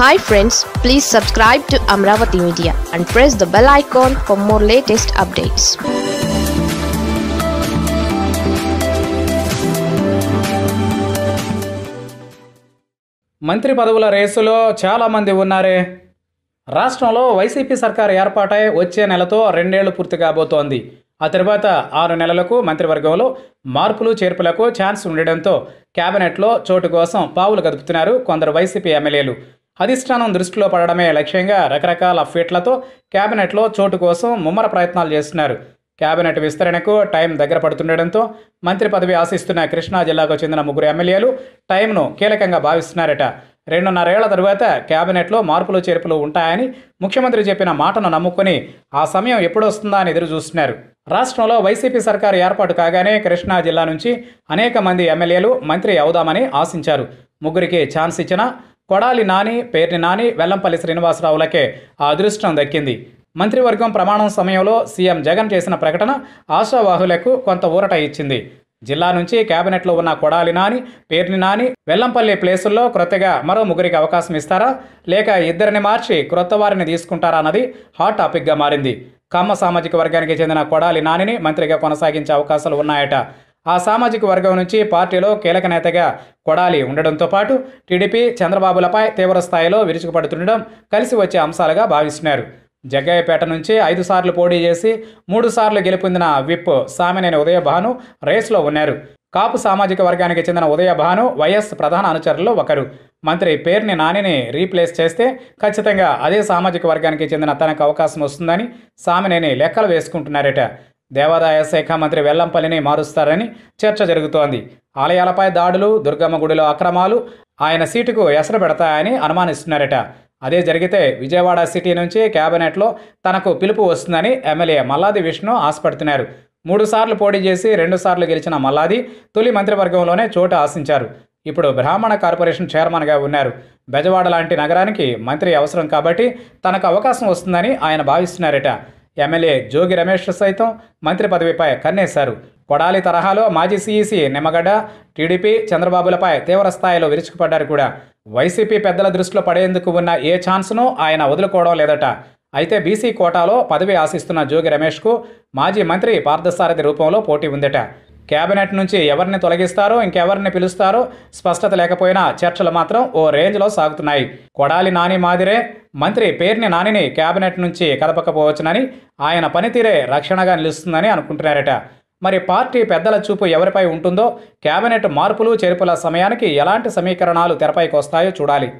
hi friends please subscribe to Amaravati media and press the bell icon for more latest updates మంత్రి పదవుల రేసులో చాలామంది ఉన్నారే రాష్ట్రంలో వైసీపీ సర్కారు ఏర్పాటై వచ్చే నెలతో రెండేళ్లు పూర్తి కాబోతోంది ఆ తర్వాత ఆరు నెలలకు మంత్రివర్గంలో మార్పులు చేర్పులకు ఛాన్స్ ఉండడంతో క్యాబినెట్లో చోటు కోసం పావులు కదుపుతున్నారు కొందరు వైసీపీ ఎమ్మెల్యేలు అధిష్టానం దృష్టిలో పడడమే లక్ష్యంగా రకరకాల ఫీట్లతో కేబినెట్లో చోటు కోసం ముమ్మర ప్రయత్నాలు చేస్తున్నారు కేబినెట్ విస్తరణకు టైం దగ్గర పడుతుండటంతో మంత్రి పదవి ఆశిస్తున్న కృష్ణా జిల్లాకు చెందిన ముగ్గురు ఎమ్మెల్యేలు టైంను కీలకంగా భావిస్తున్నారట రెండున్నరేళ్ల తరువాత కేబినెట్లో మార్పులు చేర్పులు ఉంటాయని ముఖ్యమంత్రి చెప్పిన మాటను నమ్ముకొని ఆ సమయం ఎప్పుడొస్తుందా అని ఎదురు చూస్తున్నారు రాష్ట్రంలో వైసీపీ సర్కారు ఏర్పాటు కాగానే కృష్ణా జిల్లా నుంచి అనేక మంది ఎమ్మెల్యేలు మంత్రి అవుదామని ఆశించారు ముగ్గురికి ఛాన్స్ ఇచ్చినా కొడాలి నాని పేర్ని నాని వెల్లంపల్లి శ్రీనివాసరావులకే ఆ అదృష్టం దక్కింది మంత్రివర్గం ప్రమాణం సమయంలో సీఎం జగన్ చేసిన ప్రకటన ఆశావాహులకు కొంత ఊరట ఇచ్చింది జిల్లా నుంచి కేబినెట్లో ఉన్న కొడాలి నాని పేర్ని నాని వెల్లంపల్లి ప్లేసుల్లో క్రొత్తగా మరో ముగ్గురికి అవకాశం ఇస్తారా లేక ఇద్దరిని మార్చి క్రొత్త వారిని తీసుకుంటారా అన్నది హాట్ టాపిక్గా మారింది కమ్మ సామాజిక వర్గానికి చెందిన కొడాలి నానిని మంత్రిగా కొనసాగించే అవకాశాలు ఉన్నాయట ఆ సామాజిక వర్గం నుంచి పార్టీలో కీలక నేతగా కొడాలి ఉండడంతో పాటు టీడీపీ చంద్రబాబులపై తీవ్రస్థాయిలో విరుచుకుపడుతుండడం కలిసి వచ్చే అంశాలుగా భావిస్తున్నారు జగ్గయ్యపేట నుంచి ఐదు సార్లు పోటీ చేసి మూడు సార్లు గెలుపొందిన విప్ సామినేని ఉదయభాను రేస్లో ఉన్నారు కాపు సామాజిక వర్గానికి చెందిన ఉదయభాను వైఎస్ ప్రధాన అనుచరుల్లో ఒకరు మంత్రి పేరుని నానిని రీప్లేస్ చేస్తే ఖచ్చితంగా అదే సామాజిక వర్గానికి చెందిన తనకు అవకాశం వస్తుందని సామినేని లెక్కలు వేసుకుంటున్నారట దేవాదాయ శాఖ మంత్రి వెల్లంపల్లిని మారుస్తారని చర్చ జరుగుతోంది ఆలయాలపై దాడులు దుర్గమ్మ గుడిలో అక్రమాలు ఆయన సీటుకు ఎసరు పెడతాయని అనుమానిస్తున్నారట అదే జరిగితే విజయవాడ సిటీ నుంచి కేబినెట్లో తనకు పిలుపు వస్తుందని ఎమ్మెల్యే మల్లాది విష్ణు ఆశపడుతున్నారు మూడుసార్లు పోటీ చేసి రెండుసార్లు గెలిచిన మల్లాది తొలి మంత్రివర్గంలోనే చోటు ఆశించారు ఇప్పుడు బ్రాహ్మణ కార్పొరేషన్ చైర్మన్గా ఉన్నారు బెజవాడ లాంటి నగరానికి మంత్రి అవసరం కాబట్టి తనకు అవకాశం వస్తుందని ఆయన భావిస్తున్నారట ఎమ్మెల్యే జోగి రమేష్ సైతం మంత్రి పదవిపై కన్నేశారు కొడాలి తరహాలో మాజీ సీఈసీ నిమ్మగడ్డ టీడీపీ చంద్రబాబులపై తీవ్రస్థాయిలో విరుచుకుపడ్డారు కూడా వైసీపీ పెద్దల దృష్టిలో పడేందుకు ఉన్న ఏ ఛాన్స్ను ఆయన వదులుకోవడం లేదట అయితే బీసీ కోటాలో పదవి ఆశిస్తున్న జోగి రమేష్కు మాజీ మంత్రి పార్థసారథి రూపంలో పోటీ ఉందట కేబినెట్ నుంచి ఎవరిని తొలగిస్తారో ఇంకెవరిని పిలుస్తారో స్పష్టత లేకపోయినా చర్చలు మాత్రం ఓ రేంజ్లో సాగుతున్నాయి కొడాలి నాని మాదిరే మంత్రి పేర్ని నానిని కేబినెట్ నుంచి కదపకపోవచ్చునని ఆయన పనితీరే రక్షణగా నిలుస్తుందని అనుకుంటున్నారట మరి పార్టీ పెద్దల చూపు ఎవరిపై ఉంటుందో కేబినెట్ మార్పులు చేర్పుల సమయానికి ఎలాంటి సమీకరణాలు తెరపైకి వస్తాయో చూడాలి